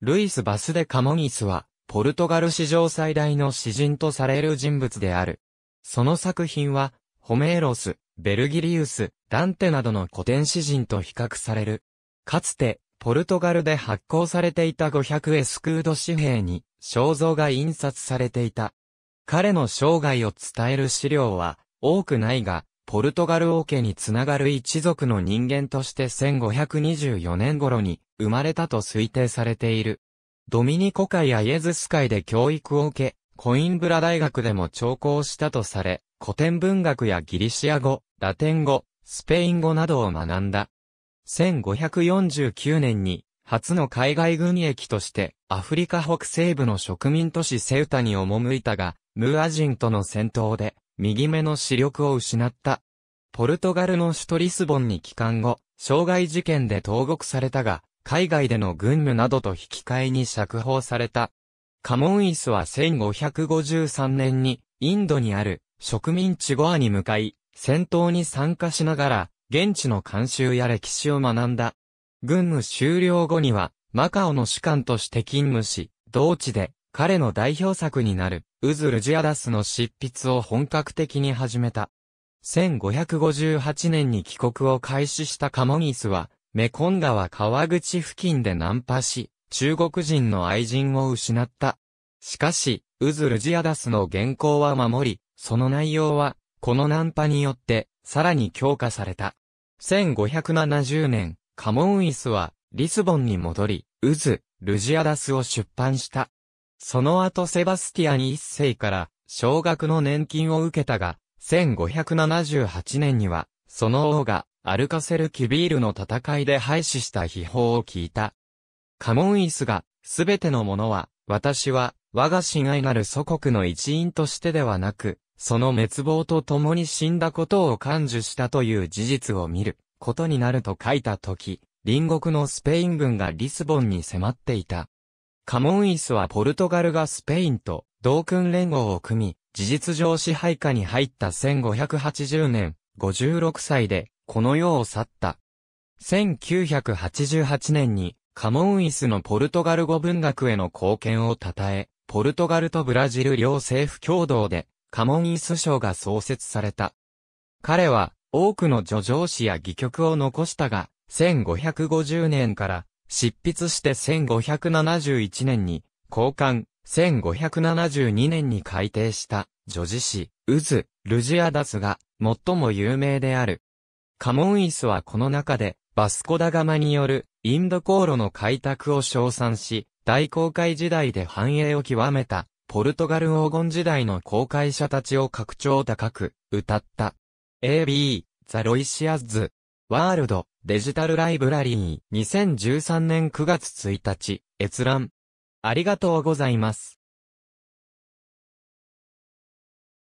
ルイス・バスデ・カモニスは、ポルトガル史上最大の詩人とされる人物である。その作品は、ホメーロス、ベルギリウス、ダンテなどの古典詩人と比較される。かつて、ポルトガルで発行されていた500エスクード紙幣に肖像が印刷されていた。彼の生涯を伝える資料は多くないが、ポルトガル王家につながる一族の人間として1524年頃に生まれたと推定されている。ドミニコ海やイエズス海で教育を受け、コインブラ大学でも聴講したとされ、古典文学やギリシア語、ラテン語、スペイン語などを学んだ。1549年に、初の海外軍役として、アフリカ北西部の植民都市セウタに赴いたが、ムーア人との戦闘で、右目の視力を失った。ポルトガルの首都リスボンに帰還後、傷害事件で投獄されたが、海外での軍務などと引き換えに釈放された。カモンイスは1553年に、インドにある植民地ゴアに向かい、戦闘に参加しながら、現地の慣習や歴史を学んだ。軍務終了後には、マカオの士官として勤務し、同地で彼の代表作になる、ウズ・ルジアダスの執筆を本格的に始めた。1558年に帰国を開始したカモギスは、メコン川川口付近で難破し、中国人の愛人を失った。しかし、ウズ・ルジアダスの原稿は守り、その内容は、この難破によって、さらに強化された。1570年、カモンイスは、リスボンに戻り、ウズ・ルジアダスを出版した。その後セバスティアン一世から少額の年金を受けたが、1578年には、その王がアルカセル・キュビールの戦いで廃止した秘宝を聞いた。カモンイスが、すべてのものは、私は、我が親愛なる祖国の一員としてではなく、その滅亡と共に死んだことを感受したという事実を見ることになると書いたとき、隣国のスペイン軍がリスボンに迫っていた。カモンイスはポルトガルがスペインと同訓連合を組み、事実上支配下に入った1580年、56歳で、この世を去った。1988年に、カモンイスのポルトガル語文学への貢献を称え、ポルトガルとブラジル両政府共同で、カモンイス賞が創設された。彼は、多くの叙情詩や戯曲を残したが、1550年から執筆して1571年に、交換、1572年に改定した、女子誌、ウズ、ルジアダスが、最も有名である。カモンイスはこの中で、バスコダガマによる、インド航路の開拓を称賛し、大航海時代で繁栄を極めた、ポルトガル黄金時代の航海者たちを拡張高く、歌った。AB、ザ・ロイシアズ、ワールド、デジタルライブラリー、2013年9月1日、閲覧。ありがとうございます。